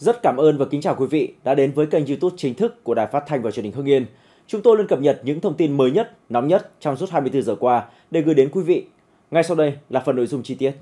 Rất cảm ơn và kính chào quý vị đã đến với kênh YouTube chính thức của Đài Phát thanh và Truyền hình Hưng Yên. Chúng tôi luôn cập nhật những thông tin mới nhất, nóng nhất trong suốt 24 giờ qua để gửi đến quý vị. Ngay sau đây là phần nội dung chi tiết.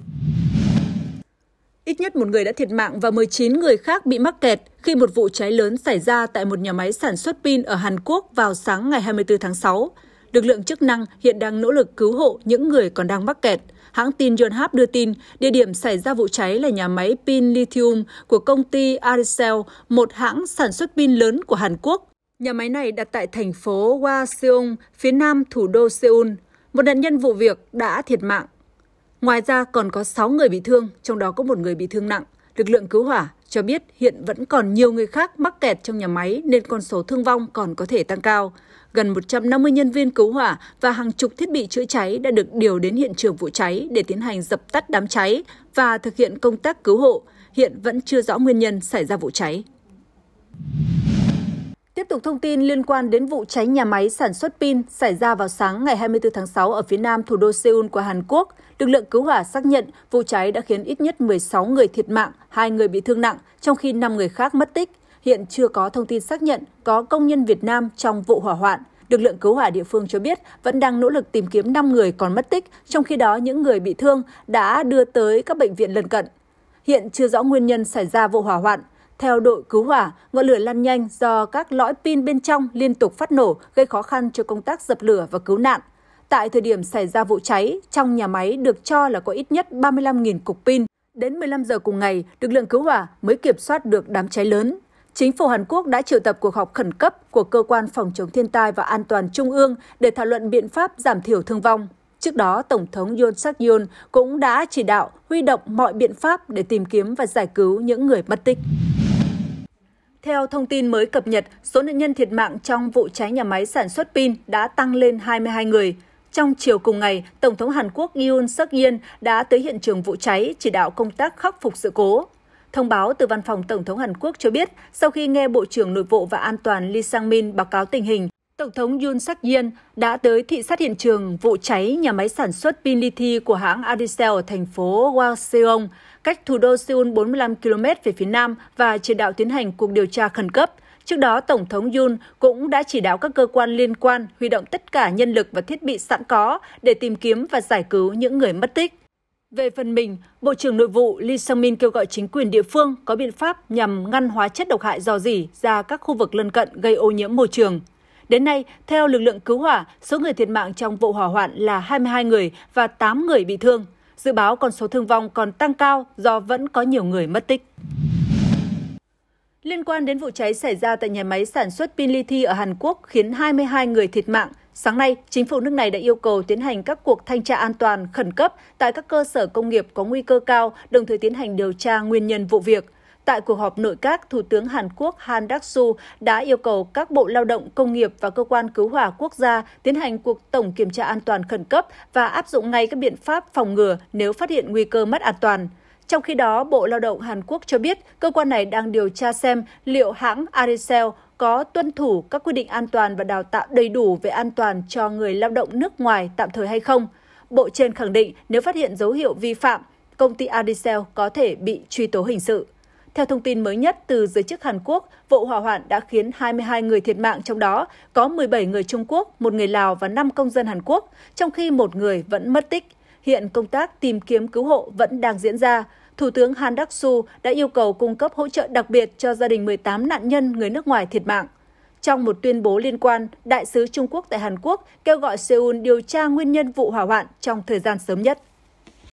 Ít nhất một người đã thiệt mạng và 19 người khác bị mắc kẹt khi một vụ cháy lớn xảy ra tại một nhà máy sản xuất pin ở Hàn Quốc vào sáng ngày 24 tháng 6. Lực lượng chức năng hiện đang nỗ lực cứu hộ những người còn đang mắc kẹt – Hãng tin Yonhap đưa tin, địa điểm xảy ra vụ cháy là nhà máy pin lithium của công ty Arcel, một hãng sản xuất pin lớn của Hàn Quốc. Nhà máy này đặt tại thành phố Waseong, phía nam thủ đô Seoul. Một nạn nhân vụ việc đã thiệt mạng. Ngoài ra còn có 6 người bị thương, trong đó có một người bị thương nặng. Lực lượng cứu hỏa cho biết hiện vẫn còn nhiều người khác mắc kẹt trong nhà máy nên con số thương vong còn có thể tăng cao. Gần 150 nhân viên cứu hỏa và hàng chục thiết bị chữa cháy đã được điều đến hiện trường vụ cháy để tiến hành dập tắt đám cháy và thực hiện công tác cứu hộ. Hiện vẫn chưa rõ nguyên nhân xảy ra vụ cháy. Tiếp tục thông tin liên quan đến vụ cháy nhà máy sản xuất pin xảy ra vào sáng ngày 24 tháng 6 ở phía nam thủ đô Seoul của Hàn Quốc. Lực lượng cứu hỏa xác nhận vụ cháy đã khiến ít nhất 16 người thiệt mạng, 2 người bị thương nặng, trong khi 5 người khác mất tích. Hiện chưa có thông tin xác nhận có công nhân Việt Nam trong vụ hỏa hoạn. Lực lượng cứu hỏa địa phương cho biết vẫn đang nỗ lực tìm kiếm 5 người còn mất tích, trong khi đó những người bị thương đã đưa tới các bệnh viện lân cận. Hiện chưa rõ nguyên nhân xảy ra vụ hỏa hoạn. Theo đội cứu hỏa, ngọn lửa lan nhanh do các lõi pin bên trong liên tục phát nổ, gây khó khăn cho công tác dập lửa và cứu nạn. Tại thời điểm xảy ra vụ cháy, trong nhà máy được cho là có ít nhất 35.000 cục pin. Đến 15 giờ cùng ngày, lực lượng cứu hỏa mới kiểm soát được đám cháy lớn. Chính phủ Hàn Quốc đã triệu tập cuộc họp khẩn cấp của Cơ quan Phòng chống thiên tai và an toàn Trung ương để thảo luận biện pháp giảm thiểu thương vong. Trước đó, Tổng thống Yoon suk yeol cũng đã chỉ đạo huy động mọi biện pháp để tìm kiếm và giải cứu những người mất tích. Theo thông tin mới cập nhật, số nạn nhân thiệt mạng trong vụ cháy nhà máy sản xuất pin đã tăng lên 22 người. Trong chiều cùng ngày, Tổng thống Hàn Quốc Yoon suk yeol đã tới hiện trường vụ cháy chỉ đạo công tác khắc phục sự cố. Thông báo từ Văn phòng Tổng thống Hàn Quốc cho biết, sau khi nghe Bộ trưởng Nội vụ và An toàn Lee Sang-min báo cáo tình hình, Tổng thống Yoon suk yeol đã tới thị sát hiện trường vụ cháy nhà máy sản xuất pin lithium của hãng Adicel ở thành phố Waseong, cách thủ đô Seoul 45 km về phía nam và chỉ đạo tiến hành cuộc điều tra khẩn cấp. Trước đó, Tổng thống Yoon cũng đã chỉ đạo các cơ quan liên quan huy động tất cả nhân lực và thiết bị sẵn có để tìm kiếm và giải cứu những người mất tích. Về phần mình, Bộ trưởng Nội vụ Lee Sang-min kêu gọi chính quyền địa phương có biện pháp nhằm ngăn hóa chất độc hại dò dỉ ra các khu vực lân cận gây ô nhiễm môi trường. Đến nay, theo lực lượng cứu hỏa, số người thiệt mạng trong vụ hỏa hoạn là 22 người và 8 người bị thương. Dự báo con số thương vong còn tăng cao do vẫn có nhiều người mất tích. Liên quan đến vụ cháy xảy ra tại nhà máy sản xuất pin lithium ở Hàn Quốc khiến 22 người thiệt mạng, sáng nay, chính phủ nước này đã yêu cầu tiến hành các cuộc thanh tra an toàn khẩn cấp tại các cơ sở công nghiệp có nguy cơ cao, đồng thời tiến hành điều tra nguyên nhân vụ việc. Tại cuộc họp nội các, Thủ tướng Hàn Quốc Han Daksu đã yêu cầu các Bộ Lao động, Công nghiệp và Cơ quan Cứu hỏa Quốc gia tiến hành cuộc tổng kiểm tra an toàn khẩn cấp và áp dụng ngay các biện pháp phòng ngừa nếu phát hiện nguy cơ mất an toàn. Trong khi đó, Bộ Lao động Hàn Quốc cho biết cơ quan này đang điều tra xem liệu hãng Arisel có tuân thủ các quy định an toàn và đào tạo đầy đủ về an toàn cho người lao động nước ngoài tạm thời hay không. Bộ trên khẳng định nếu phát hiện dấu hiệu vi phạm, công ty Arisel có thể bị truy tố hình sự. Theo thông tin mới nhất từ giới chức Hàn Quốc, vụ hỏa hoạn đã khiến 22 người thiệt mạng trong đó có 17 người Trung Quốc, một người Lào và 5 công dân Hàn Quốc, trong khi một người vẫn mất tích. Hiện công tác tìm kiếm cứu hộ vẫn đang diễn ra. Thủ tướng Han Đắc Su đã yêu cầu cung cấp hỗ trợ đặc biệt cho gia đình 18 nạn nhân người nước ngoài thiệt mạng. Trong một tuyên bố liên quan, Đại sứ Trung Quốc tại Hàn Quốc kêu gọi Seoul điều tra nguyên nhân vụ hỏa hoạn trong thời gian sớm nhất.